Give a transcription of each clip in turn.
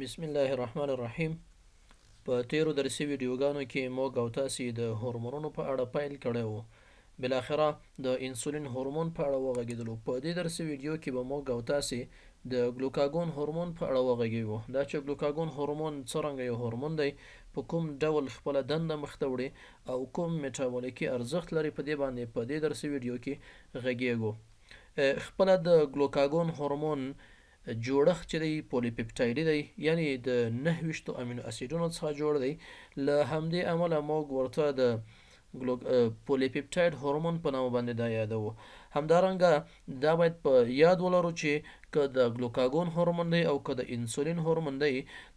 بسم الله الرحمن الرحیم په تیرو درسي ویډیوګانو کې موږ او تاسې د هورمونونو په اړه پیل کړی و بلاخره د انسولین هورمون په اړه وغږېدلو په دې درسي ویډیو کې به موږ او تاسې د ګلوکاګون هورمون په اړه وغږیو دا چې ګلوکاګون هورمون څرنګه یو هورمون دی په کوم ډول خپله دنده مخته وړي او کوم میټابولیکي ارزښت لري په دې باندې په دې درسي ویډیو کې غږیږو خپله د ګلوکاګون هورمون جوړښت چې دی پولیپپټایډي دی یعنی د نهه ویشتو امینو اسیدونو څخه جوړ دی له همدې امله موږ ورته د پولیپپټایډ هورمون په نامه باندې دا یادوو همدارنګه دا باید په یاد ولرو چې که د ګلوکاګون هورمون دی او که د انسولین هورمون دی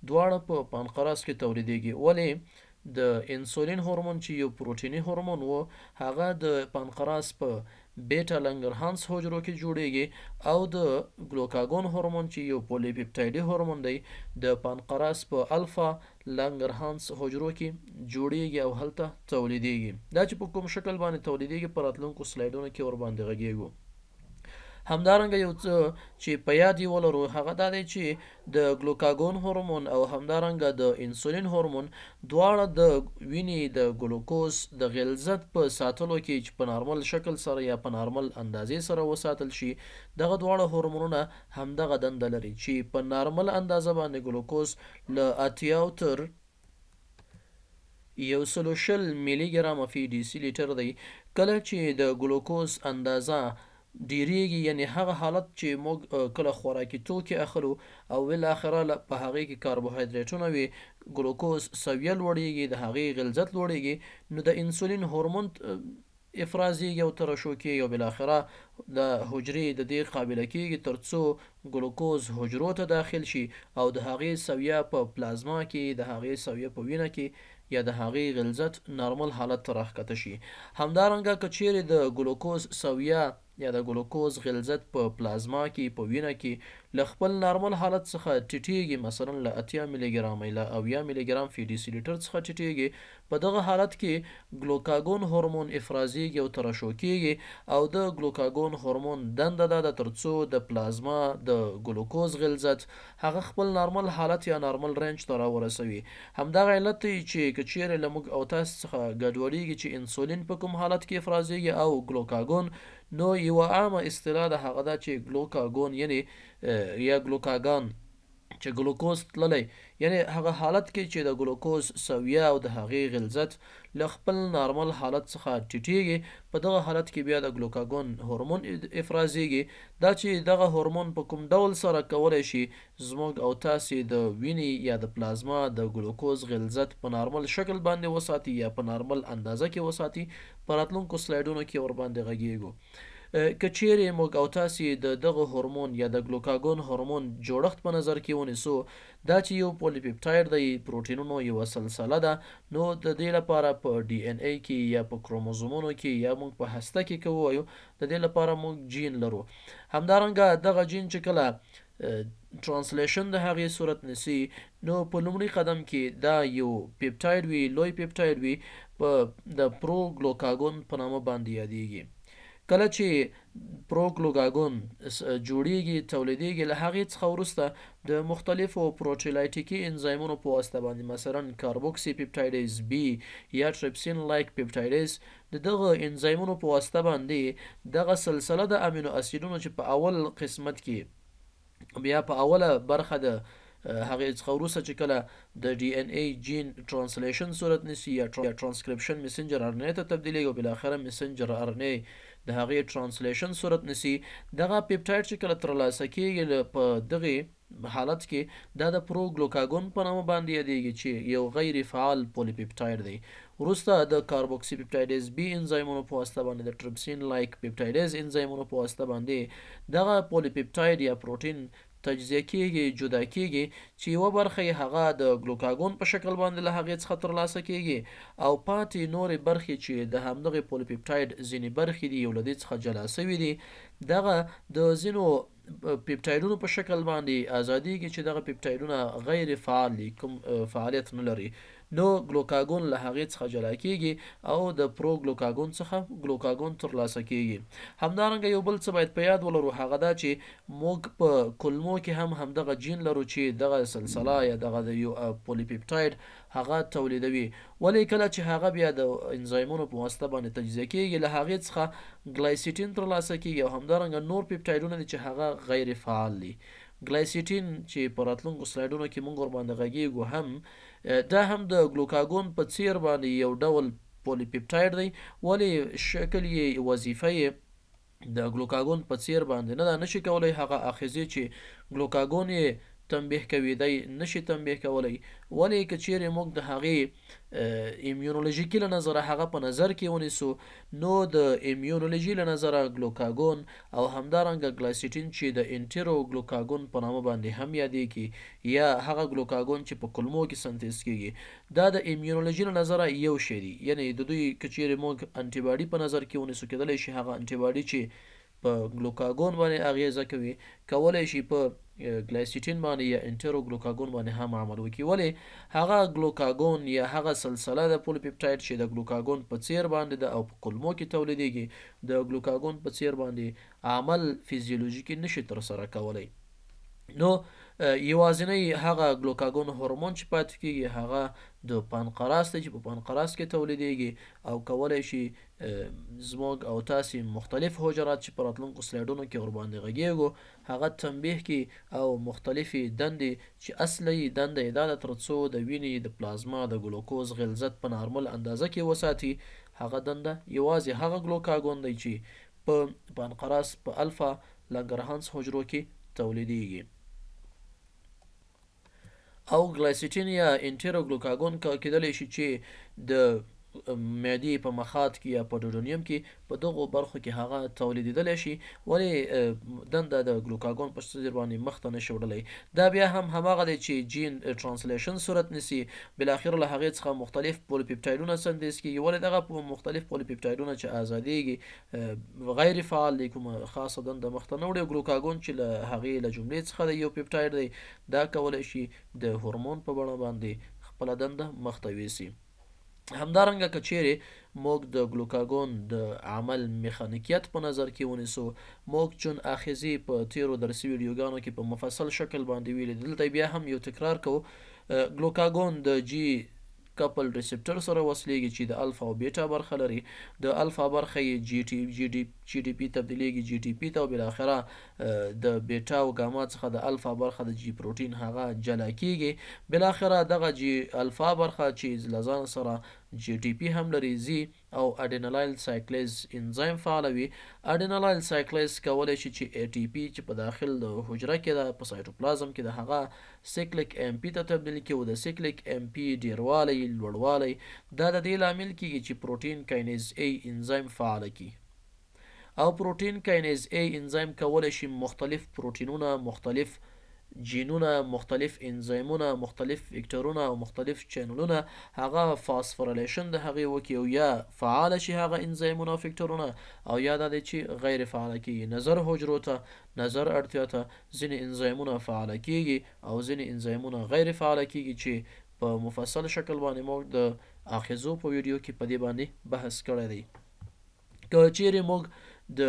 دواړه په پانقراس کې تولیدېږي ولې د انسولین هورمون چې یو پروتینی هورمون وو هغه د پانقراس په بیټا لنګرهانس حجرو کې جوړیږي او د ګلوکاګون هورمون چې یو پولی پپټایډي هورمون دی د پانقراس په الفا لنګرهانس حجرو کې جوړیږي او هلته تولیدیږي دا چې په کوم شکل باندې تولیدیږي په راتلونکو سلایډونو کې ور باندې غږیږو همدارنګه یو څه چې په یاد یې ولرو هغه دا دی چې د ګلوکاګون هورمون او همدارنګه د انسولین هورمون دواړه د وینې د ګلوکوز د غلظت په ساتلو کې چې په نارمل شکل سره یا په نارمل اندازې سره وساتل شي دغه دواړه هورمونونه همدغه دنده لري چې په نارمل اندازه باندې ګلوکوز له اتیاو تر یو سلو شل میلی ګرامه فی ډی سی لیټر دی کله چې د ګلوکوز اندازه ډیریږي یعنی هغه حالت چې موږ کله خوراکي توکي اخلو او ول اخره په هغه کې کاربوهایدریټونه وي ګلوکوز سویه لوړیږي د هغې غلظت لوړیږي نو د انسولین هورمون افرازي یو ترشو کې یو بل اخره د حجرې د دې قابلیت کې ترڅو ګلوکوز حجرو ته داخل شي او د هغې سویه په پلازما کې د هغې سویه په وینه کې یا د هغې غلظت نارمل حالت ته راښکته شي همدارنګه که چیرې د ګلوکوز سویه یا د ګلوکوز غلظت په پلازما کې په وینه کې له خپل نارمل حالت څخه ټیټیږي مثلا له اتیا میلي ګرام له اویا میلي ګرام فی ډي سیلیټر څخه ټیټیږي په دغه حالت کې ګلوکاګون هورمون افرازیږي او ترشح کیږي او د ګلوکاګون هورمون دنده ده د ترڅو د پلازما د ګلوکوز غلظت هغه خپل نارمل حالت یا نارمل رنج ته راورسوي همدغه علت دی چې چې کچیر لموږ او تاسو څخه ګډوډیږي چې انسولین په کوم حالت کې افرازیږي او ګلوکاګون نو یو عامه اصطلاح د هغه دا چې ګلوکاګون یعنی یا ګلوکاګان چې ګلوکوز تللی یعنی هغه حالت کې چې د ګلوکوز سویه او د هغې غلظت له خپل نارمل حالت څخه ټیټیږي په دغه حالت کې بیا د ګلوکاګون هورمون افرازیږي دا چې دغه هورمون په کوم ډول سره کولی شي زموږ او تاسې د وینې یا د پلازما د ګلوکوز غلظت په نارمل شکل باندې وساتي یا په نارمل اندازه کې وساتي په راتلونکو سلایډونو کې ورباندې غږیږو کچیرې موږ او تاسې د دغه هورمون یا د ګلوکاګون هورمون جوړښت په نظر کې ونیسو دا چې یو پولیپپټاید د پروټینونو یو سلسله ده نو د دې لپاره په ډي ان ای کې یا په کروموزومونو کې یا موږ په هسته کې کوو د دې لپاره موږ جین لرو همدارنګه دغه جین چې کله ترانسلیشن د هغې صورت نسی نو په لومړي قدم کې دا یو پیپټاید وي لوی پیپټاید وي په د پرو ګلوکاګون په نامه باندې یادیږي کله چې پروکلوګاګون جوړیږي تولیدیږي له هغې څخه وروسته د مختلفو پروټیلایټیکي انزایمونو په واسطه باندې مثلا کاربوکسي پیپټایډیز بی یا ټریپسین لایک پیپټایډیز د دغه انزایمونو په واسطه باندې دغه سلسله د امینو اسیدونو چې په اول قسمت کې بیا په اوله برخه ده هغه څخه وروسته چې کله د ډي ان ای جین ترانسلیشن صورت نیسي یا ترانسکرپشن میسنجر ارنې ته تبدیلېږي او بل اخر میسنجر ارنې د هغې ترانسلیشن صورت نسی دغه پپټایډ چې کله ترلاسه کیږي په دغه حالت کې دا د پروګلوکاګون په نامه باندې یادیږي چې یو غیر فعال پولی پپټایډ دی وروسته د کاربوکسی پپټایډیز بی انزایمونو په واسطه باندې د ټریپسین لایک پپټایډیز انزایمونو په واسطه باندې دغه پولی پپټایډ یا پروتین تجزیه کیږي جدا کیږي چې یوه برخه یې هغه د ګلوکاګون په شکل باندې له هغې څخه ترلاسه کیږي او پاتې نورې برخې چې د همدغې پولیپیپټاید ځینې برخې دي یو له دې څخه جلا سوي دي دغه د ځینو پپټایډونو په شکل باندې آزادیږي چې دغه پپټایډونه غیر فعال کوم فعالیت نه لري نو ګلوکاګون له هغې څخه جلا کیږي او د پروګلوکاګون څخه ګلوکاګون ترلاسه کیږي همدارنګه یو بل څه باید په یاد ولرو هغه دا چې موږ په کولمو کې هم همدغه جین لرو چې دغه سلسله یا دغه د یو پولیپپټاید هغه تولیدوي ولې کله چې هغه بیا د انزایمونو په واسطه باندې تجزیه کیږي له هغې څخه ګلایسیټین ترلاسه کیږي او همدارنګه نور پپټایډونه چې هغه غیر فعال دي ګلایسټین چې په راتلونکو سلایډونو کې مونږ ورباندې غږیږو هم دا هم د ګلوکاګون په څیر باندې یو ډول پولی پیپټاید دی ولی شکل یې وظیفه یې د ګلوکاګون په څیر باندې نه دا نشي کولای هغه اخیزي چې ګلوکاګون یې تنبیه کوي دی نشي تنبیه کولی ولی که چیرې موږ د هغې ایمیونولوژیکي له نظره هغه په نظر کې ونیسو نو د ایمیونولوژي له نظره ګلوکاګون او همدارنګه ګلایسټین چې د انټیرو ګلوکاګون په نامه باندې هم یادېږي یا هغه ګلوکاګون چې په کولمو کې سنتیز کیږي دا د ایمیونولوژي له نظره یو شی دی یعنی د دوی که چیرې موږ انټیباډي په نظر کې ونیسو کېدلی شي هغه انټیباډي چې په ګلوکاګون باندې اغیزه کوي کولی شي په ګلایسټین باندې یا انټروګلوکاګون باندې هم عمل وکړي ولې هغه ګلوکاګون یا هغه سلسله د پولپپټاید چې د ګلوکاګون په څیر باندې د او په کولمو کې تولیدېږي د ګلوکاګون په څیر باندې عمل فزیولوژیکي نشي ترسره کولی نو یوازینی هغه ګلوکاګون هورمون چې پاتې کیږي هغه د پانقراس ته چې په پانقراس کې تولیدېږي او کولای شي زموږ او تاسې مختلف حجرات چې په راتلونکو سلایډونو کې ورباندې غږیږو هغه تنبیه کی او مختلفې دندې چې اصلي دنده یې دا ده تر څو د وینې د پلازما د ګلوکوز غلظت په نارمل اندازه کې وساتي هغه دنده یوازې هغه ګلوکاګون دی چې په پانقراس په الفا لنګرهانس حجرو کې تولیدېږي او ګلایسټین یا انټیروګلوکاګون کېدلی شي چې د معدې په مخاط کې یا په ډوډونیم کې په دغو برخو کې هغه تولیدېدلی شي ولې دنده د ګلوکاګون په ستر باندې مخته نشي وړلی دا بیا هم هماغه دی چې جین ترانسلیشن صورت نیسي بلاخره له هغې څخه مختلف پولیپټایډونه سندیس کېږي ولې دغه په مختلف پولیپټایډونه چې آزادېږي غیر فعال دی کومه خاصه دنده مخته نه وړي ګلوکاګون چې له هغې له جملې څخه د یو پپټایډ دی دا کولی شي د هورمون په بڼه باندې خپله دنده مخته یوسي همدارنګه کچېره موږ د ګلوکاګون د عمل میخانیکیت په نظر کې ونیسو موږ چون اخیزی په تیرو درسي ویډیوګانو کې په مفصل شکل باندې ویل دلته بیا هم یو تکرار کوو ګلوکاګون د جی کپل ریسپټر سره وصلېږي چې د الفا او بیټا برخه لري د الفا برخه یې جی ټي جی ډي جی ډي پی تبدیلېږي جی ټي پی ته او بالاخره د بیټا او ګاما څخه د الفا برخه د جی پروتین هغه جلا کیږي بل اخره دغه جی الفا برخه چې لزان سره جی ټي پی هم لري زی او اډینالایل سایکلیز انزایم فعالوي اډینالایل سایکلیز کولای شي چې ای ټي پی چې په داخل د حجره کې د په سایټوپلازم کې د هغه سیکلیک ام پی ته تبدیل کړي او د سیکلیک ام پی ډیروالی لوړوالی دا د دې لامل کیږي چې پروتین کاینیز ای انزایم فعال کړي او پروتین کاینیز ای انزایم کولای شي مختلف پروتینونه مختلف جینونه مختلف انزایمونه مختلف وکتورونه او مختلف چینلونه هغه فاسفوریلیشن د هغې وکړي او یا فعال شي هغه انزایمونه او فکتورونه او یا دا دی چې غیر فعال کیږي نظر حجرو ته نظر اړتیا ته ځینې انزایمونه فعال کیږي او ځینې انزایمونه غیر فعال کیږي چې په مفصل شکل باندې موږ د اخیزو په ویډیو کې په دې باندې بحث کړی دی که چیرې موږ د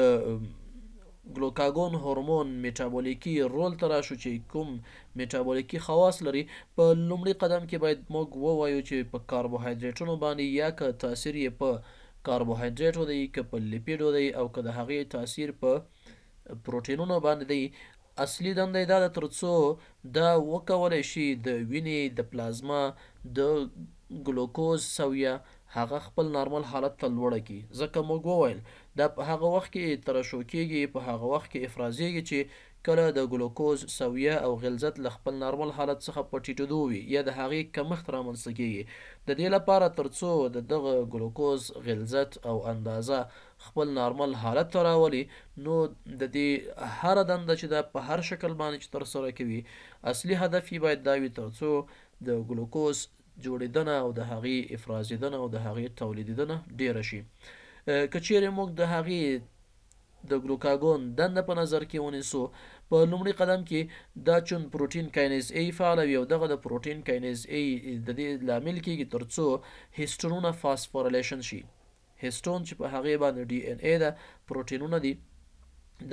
ګلوکاګون هورمون میټابولیکي رول ته راشو چې کوم میټابولیکي خواص لري په لومړي قدم کې باید موږ ووایو چې په کاربوهایډریټونو باندې یا که تاثیر یې په کاربوهایډریټو دی که په لیپیډو دی او که د هغې تاثیر په پروټینونو باندې دی اصلي دنده دا ده ترڅو دا وکولی شي د وینې د پلازما د ګلوکوز سویه هغه خپل نارمل حالت ته لوړه کی ځکه موږ وویل دا په هغه وخت کې ترشح کیږي په هغه وخت کې افرازیږي چې کله د ګلوکوز سویه او غلظت له خپل نارمل حالت څخه په ټیټېدو وي یا د هغې کمښت رامنځته کیږي د دې لپاره ترڅو د دغه ګلوکوز غلظت او اندازه خپل نارمل حالت ته راولي نو د دې هر دنده چې دا په هر شکل باندې ترسره کوي اصلي هدف یې باید دا وي ترڅو د ګلوکوز جوړیدنه او د هغې افرازیدنه او د هغې تولیدیدنه ډیره شي که چیرې موږ د هغې د ګلوکاګون دنده په نظر کې ونیسو په لومړي قدم کې دا چون پروتین کاینیز ای فعالوي او دغه د پروتین کاینیز ای د دې لامل کېږي تر څو هیسټونونه فاسفوریلیشن شي هیسټون چې په هغې باندې ډي ان ای ده پروتینونه دي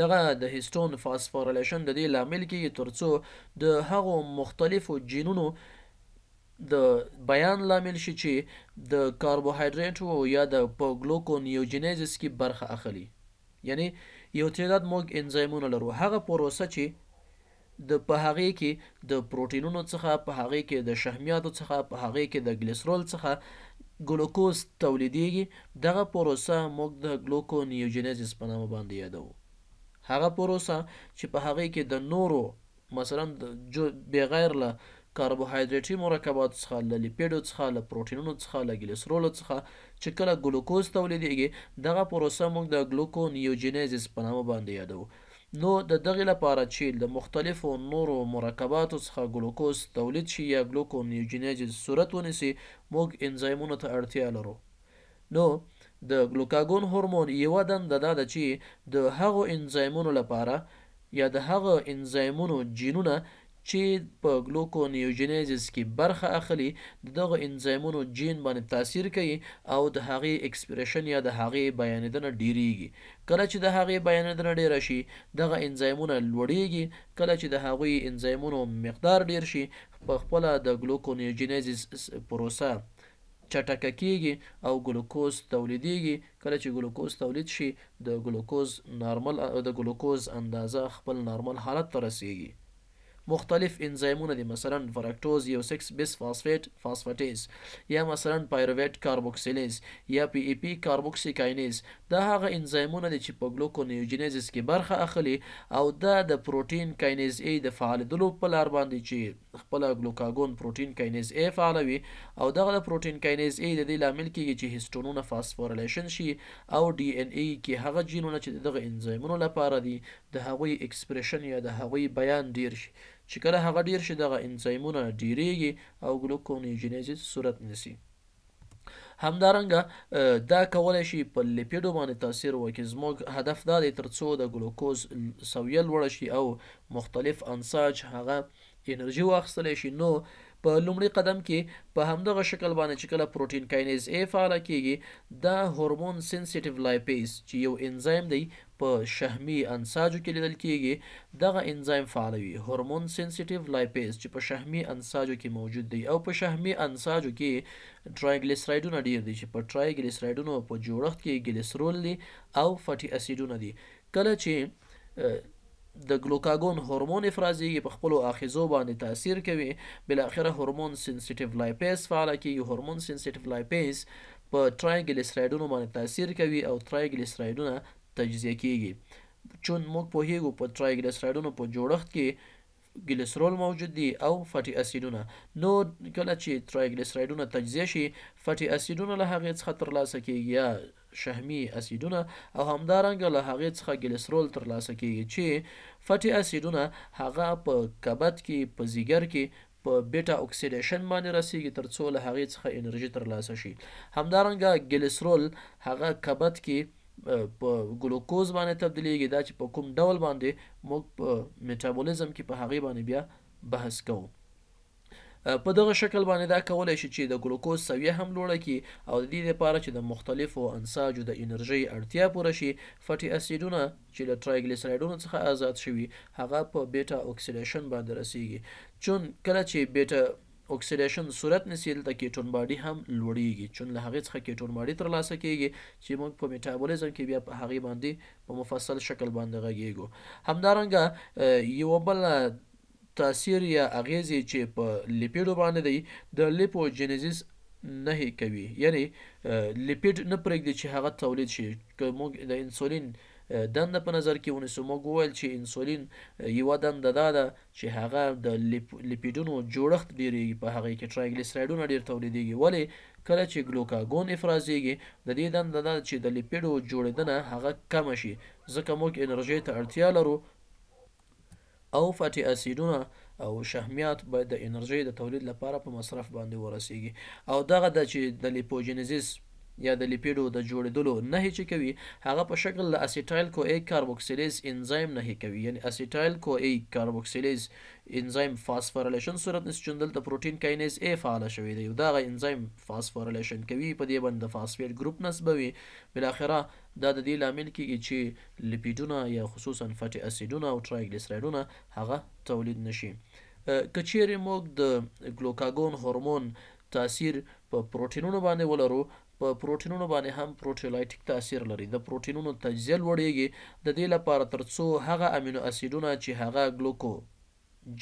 دغه د هیسټون فاسفوریلیشن د دې لامل کېږي تر څو د هغو مختلفو جینونو د بیان لامل شي چې د کاربوهایډریټ او یا د ګلوکونیوجنیزس کې برخه اخلي یعنی یو تعداد موږ انزایمونه لرو هغه پروسه چې د په هغې کې د پروټینونو څخه په هغې کې د شحمیاتو څخه په هغې کې د ګلیسرول څخه ګلوکوز تولیدیږي دغه پروسه موږ د ګلوکونیوجنیزس په نامه باندې یادو هغه پروسه چې په هغې کې د نورو مثلا د جو بغیر له کاربوهایدریټي مرکبات څخه له لیپیډو څخه له پروټینونو څخه له ګلیسرولو څخه چې کله ګلوکوز تولیدېږي دغه پروسه موږ د ګلوکونیوجینیزس په نامه باندې یادو نو د دغې لپاره چې د مختلفو نورو مرکباتو څخه ګلوکوز تولید شي یا ګلوکونیوجینیزس صورت ونیسي موږ انزایمونو ته اړتیا لرو نو د ګلوکاګون هورمون یوه دنده دا ده چې د هغو انزایمونو لپاره یا د هغه انزایمونو جینونه چې په ګلوکونیوجنیزس کې برخه اخلي دغه انزایمونو جین باندې تاثیر کوي او د هغې اکسپریشن یا د هغې بیانیدنه ډیریږي کله چې د هغې بیانیدنه ډیره شي دغه انزایمونه لوړیږي کله چې د هغوی انزایمونو مقدار ډیر شي په خپله د ګلوکونیوجنیزس پروسه چټکه کیږي او ګلوکوز تولیدیږي کله چې ګلوکوز تولید شي د ګلوکوز نارمل د ګلوکوز اندازه خپل نارمل حالت ته رسیږي مختلف انزایمونه دي مثلا فرکټوز یو 6 بیس فاسفیټ فاسفټیز یا مثلا پایروویټ کاربوکسیلیز یا پی ای پی کاربوکسی کاینیز دا هغه انزایمونه دي چې په ګلوکونیوجینیزس کې برخه اخلي او دا د پروتین کاینیز ای د فعالېدلو په لار باندې چې خپل ګلوکاګون پروتین کاینیز ای فعالوي او دغه د پروتین کاینیز ای د دې لامل کیږي چې هیسټونونه فاسفوریلیشن شي او ډي ان ای کې هغه جینونه چې دغه انزایمونو لپاره دي د هغوی اکسپریشن یا د هغوی بیان ډیر شي چې کله هغه ډیر شي دغه انزایمونه ډیریږي او ګلوکونیجنیزیس صورت نیسي همدارنګه دا کولای شي په لیپیډو باندې تاثیر وکړي زموږ هدف دا دی ترڅو د ګلوکوز سویه لوړه شي او مختلف انساج هغه انرژي واخیستلی شي نو په لومړي قدم کې په همدغه شکل باندې چې کله پروتین کاینیز ای فعال کیږي دا هورمون سنسټیو لایپیز چې یو انزایم دی په شحمي انساجو کې لیدل کیږي دغه انزایم فعالوي هورمون سنسټیو لایپیز چې په شحمي انساجو کې موجود دی او په شحمي انساجو کې ټرایګلیسرایډونه ډیر دي چې په ټرایګلیسرایډونو په جوړښت کې ګلیسرول دي او فټي اسیدونه دي کله چې د ګلوکاګون هورمون افرازي په خپل اخیزو باندې تاثیر کوي بل اخره هورمون سنسټیټیو لایپیز فعال کی هورمون سنسټیټیو لایپیز په ټرایګلیسرایډونو باندې تاثیر کوي او ټرایګلیسرایډونه تجزیه کیږي چون موږ په هیغو په ټرایګلیسرایډونو په جوړښت کې ګلیسرول موجود دي او فټي اسیدونه نو کله چې ټرایګلیسرایډونه تجزیه شي فټي اسیدونه له هغې څخه ترلاسه کیږي یا شحمي اسیدونه او همدارنګه له هغې څخه ګلسترول ترلاسه کیږي چې فټي اسیدونه هغه په کبد کې په ځیګر کې په بیټا اکسیډیشن باندې رسیږي ترڅو له هغې څخه انرژي ترلاسه شي همدارنګه ګلسترول هغه کبد کې په ګلوکوز باندې تبدلیږي دا چې په کوم ډول باندې موږ په میټابولیزم کې په هغې باندې بیا بحث کوو په دغه شکل باندې دا کولای شي چې د ګلوکوز سویه هم لوړه کړي او د دې لپاره چې د مختلفو انساجو د انرژي اړتیا پوره شي فټي اسیدونه چې له ټرایګلیسرایډونو څخه آزاد شوي هغه په بیټا اکسیډیشن باندې رسیږي چون کله چې بیټا اکسیډیشن صورت نیسي دلته کیټون باډي هم لوړیږي چون له هغې څخه کیټون باډي ترلاسه کیږي چې موږ په میټابولیزم کې بیا په هغې باندې په مفصل شکل باندې غږیږو همدارنګه یوه بله تاثیر یا اغیزې چې په لیپیډو باندې دی د لیپوجینزیس نه کوي یعنی لیپید نه پرېږدي چې هغه تولید شي که موږ د انسولین دنده په نظر کې ونیسو موږ وویل چې انسولین یوه دنده دا ده چې هغه د لیپیډونو جوړښت ډېرېږي په هغې کې ټرایګلیسرایډونه ډېر تولیدېږي ولې کله چې ګلوکاګون افرازېږي د دې دنده دا ده چې د لیپیډو جوړېدنه هغه کمه شي ځکه موږ انرژۍ ته اړتیا لرو او فاتي اسیدونه او شحمیات باید د انرژي د تولید لپاره په مصرف باندې ورسیږي او دغه د چې د لیپوجنزیس یا د لیپیډو د جوړیدلو نهي چې کوي هغه په شکل له اسیټایل کو ای کاربوکسیلیز انزایم نهي کوي یعنی اسیټایل کو ای کاربوکسیلیز انزایم فاسفوریلیشن صورت نس چندل د پروتین کاینیز ای فعال شوی دی دا غ انزایم فاسفوریلیشن کوي په دې باندې د فاسفیټ ګروپ نسبوي بل اخره دا د دې لامل کیږي چې لیپیډونه یا خصوصا فټي اسیدونه او ټرایګلیسرایدونه هغه تولید نشي کچیر موږ د ګلوکاګون هورمون تاثیر په پروتینونو باندې ولرو په پروټینونو باندې هم پروټیولایټیک تاثیر لري د پروټینونو تجزیه لوړیږي د دې لپاره ترڅو هغه امینو اسیدونه چې هغه ګلوکو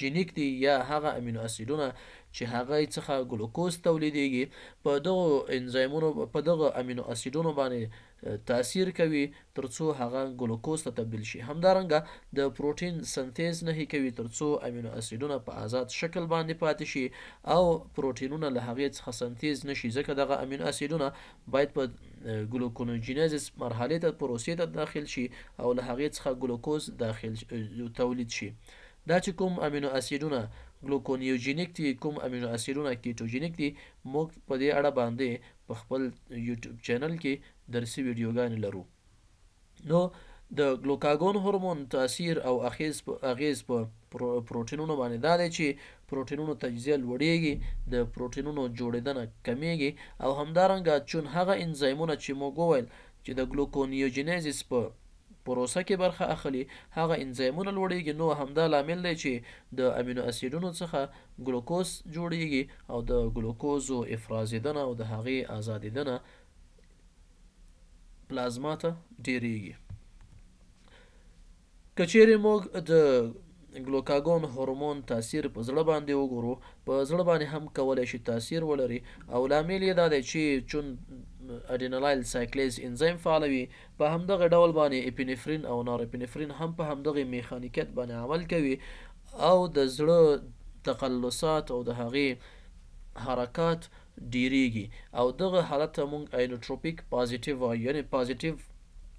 جینیک دي یا هغه امینو اسیدونه چې هغه څخه ګلوکوز تولیدیږي په دغه انزایمونو په دغه امینو اسیدونو باندې تاثیر کوي ترڅو هغه ګلوکوز ته تبدیل شي همدارنګه د پروتین سنتیز نه کوي ترڅو امینو اسیدونه په آزاد شکل باندې پاتې شي او پروتینونه له هغې څخه سنتیز نشي ځکه دغه امینو اسیدونه باید په ګلوکونوجینزس مرحله ته پروسې ته داخل شي او له هغې څخه ګلوکوز داخل تولید شي دا چې کوم امینو اسیدونه ګلوکونیوجینیک دي کوم امینو اسیدونه کیټوجینیک دي موږ په دې اړه باندې په خپل یوټیوب چینل کې درسي ویډیوګانې لرو نو د ګلوکاګون هورمون تاثیر او اغیز په اغیز په پروتینونو باندې دا دی چې پروتینونو تجزیه لوړیږي د پروتینونو جوړیدنه کمیږي او همدارنګه چون هغه انزایمونه چې موږ وویل چې د ګلوکونیوجنیزس په پروسه کې برخه اخلي هغه انزایمونه لوړیږي نو همدا لامل دی چې د امینو اسیدونو څخه ګلوکوز جوړیږي او د ګلوکوزو افرازیدنه او د هغې آزادیدنه پلازما ته ډیریږي که چیرې موږ د ګلوکاګون هورمون تاثیر په زړه باندې وګورو په زړه باندې هم کولی شي تاثیر ولري او لامل یې دا دی چې چون اډینالایل سایکلیز انزایم فعالوي په همدغه ډول باندې اپینفرین او نار اپینفرین هم په همدغه میخانیکیت باندې عمل کوي او د زړه تقلصات او د هغې حرکات ډیریږي او دغه حالت ته مونږ اینوټروپیک پازیټیو وایو یعنی پازیټیو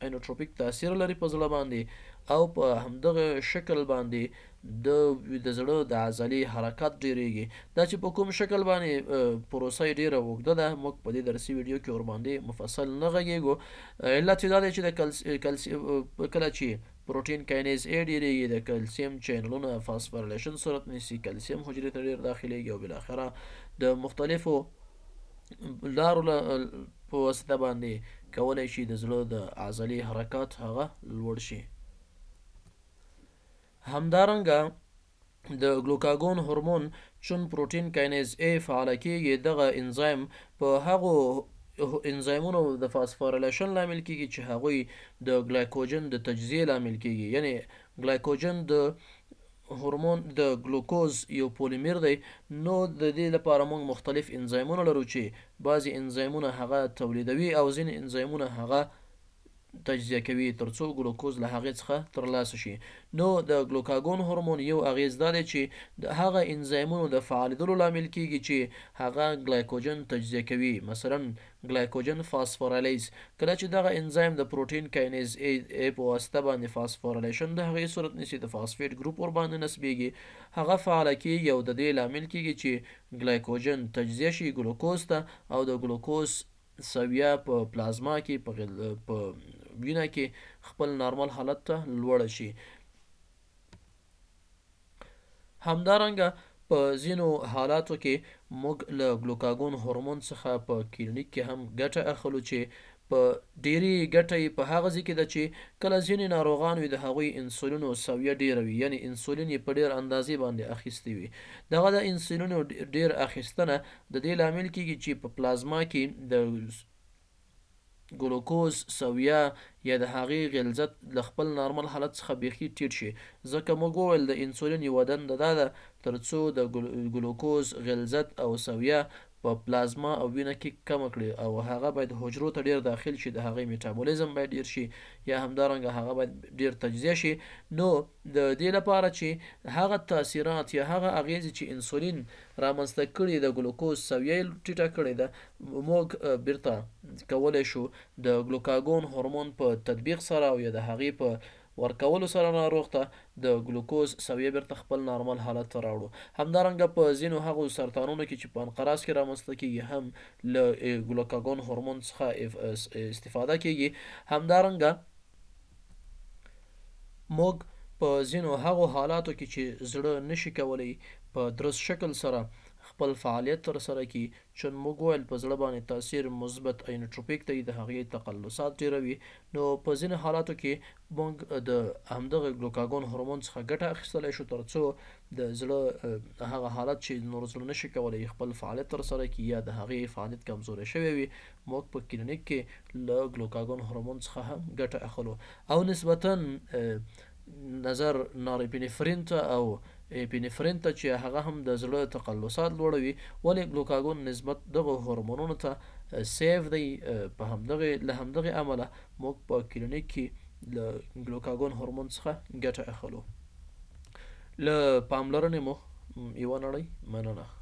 اینوټروپیک تاثیر لري په زړه باندې او په همدغه شکل باندې د د زړه د عضلې حرکت ډیریږي دا چې په کوم شکل باندې پروسه ډیره وګده ده موږ په دې درسي ویډیو کې ور باندې مفصل نه غږیږو علت دا دی چې د کلسیم کله چې پروتین کاینیز ا ډیریږي د کلسیم چینلونه فاسفورلیشن صورت نیسي کلسیم حجرې ته ډیر داخليږي او بالاخره د مختلفو لارو په واسطه باندې کولای شي د زړه د عضلې حرکات هغه لوړ شي همدارنګه د ګلوکاګون هورمون چون پروتین کاینیز ای فعال کیږي دغه انزایم په هغو انزایمونو د فاسفوریلیشن لامل کیږي چې هغوی د ګلایکوجن د تجزیه لامل کیږي یعنی ګلایکوجن د هورمون د ګلوکوز یو پولیمر دی نو د دې لپاره موږ مختلف انزایمونه لرو چې بعضی انزایمونه هغه تولیدوي او ځینې انزایمونه هغه تجزیه کوي ترڅو ګلوکوز له هغې څخه ترلاسه شي نو د ګلوکاګون هورمون یو اغیز دا دی چې د هغه انزایمونو د فعالیدلو لامل کیږي چې هغه ګلایکوجن تجزیه کوي مثلا ګلایکوجن فاسفورالیز کله چې دغه انزایم د پروتین کاینیز ای په واسطه باندې فاسفورالیشن د هغې صورت نیسي د فاسفیټ ګروپ ور باندې نسبیږي هغه فعاله کیږي او د دې لامل کیږي چې ګلایکوجن تجزیه شي ګلوکوز ته او د ګلوکوز سویه په پلازما کې په وینه کې خپل نارمل حالت ته لوړ شي همدارنګه په ځینو حالاتو کې موږ له ګلوکاګون هورمون څخه په کلینیک کې هم ګټه اخلو چې په ډېری ګټې په هغه ځکه ده چې کله ځینې ناروغان وي د هغوی انسولینو سویه ډېره وي یعنی انسولین یې په ډېر اندازې باندې اخیستی وي دغه د انسولینو ډېر اخیستنه د دې لامل کیږي چې په پلازما کې د ګلوکوز سویا یا د هغې غلظت له خپل نارمل حالت څخه بیخي ټیټ شي ځکه موږ وویل د انسولین یوه دنده دا ده تر څو د ګلوکوز غلظت او سویا په پلازما او وینه کې کم کړي او هغه باید حجرو ته ډیر داخل شي د هغې میټابولیزم باید ډیر شي یا همدارنګه هغه باید ډیر تجزیه شي نو د دې لپاره چې هغه تاثیرات یا هغه اغیزې چې انسولین رامنځته کړي د ګلوکوز سویه ټیټه کړې ده موږ بیرته کولی شو د ګلوکاګون هورمون په تطبیق سره او یا د هغې په ورکولو سره ناروغ ته د ګلوکوز سویه بیرته خپل نارمل حالت ته راوړو همدارنګه په ځینو هغو سرطانونو کې چې په انقراض کې رامنځته کیږي هم له ګلوکاګون هورمون څخه استفاده کیږي همدارنګه موږ په ځینو هغو حالاتو کې چې زړه نشي کولی په درست شکل سره خپل فعالیت تر سره کی چون موږ ویل په زړه باندې تاثیر مثبت اینوټروپیک دی د هغې تقلصات ډیروي نو په ځینې حالاتو کې موږ د همدغه ګلوکاګون هورمون څخه ګټه اخیستلی شو تر څو د زړه هغه حالت چې نور زړه نشي کولی خپل فعالیت تر سره کی یا د هغې فعالیت کمزورې شوی وي موږ په کلینیک کې له ګلوکاګون هورمون څخه هم ګټه اخلو او نسبتا نظر نارپینفرین ته او epinefرین ته چې هغه هم د زړه تقلصات لوړوي ولې ګلوکاګون نسبت دغه هورمونونو ته سیف دی په همدغه له همدغه عمله موږ په کلینیک کې له ګلوکاګون هورمون څخه ګټه اخلو له پاملرنې مو یوه نړۍ مننه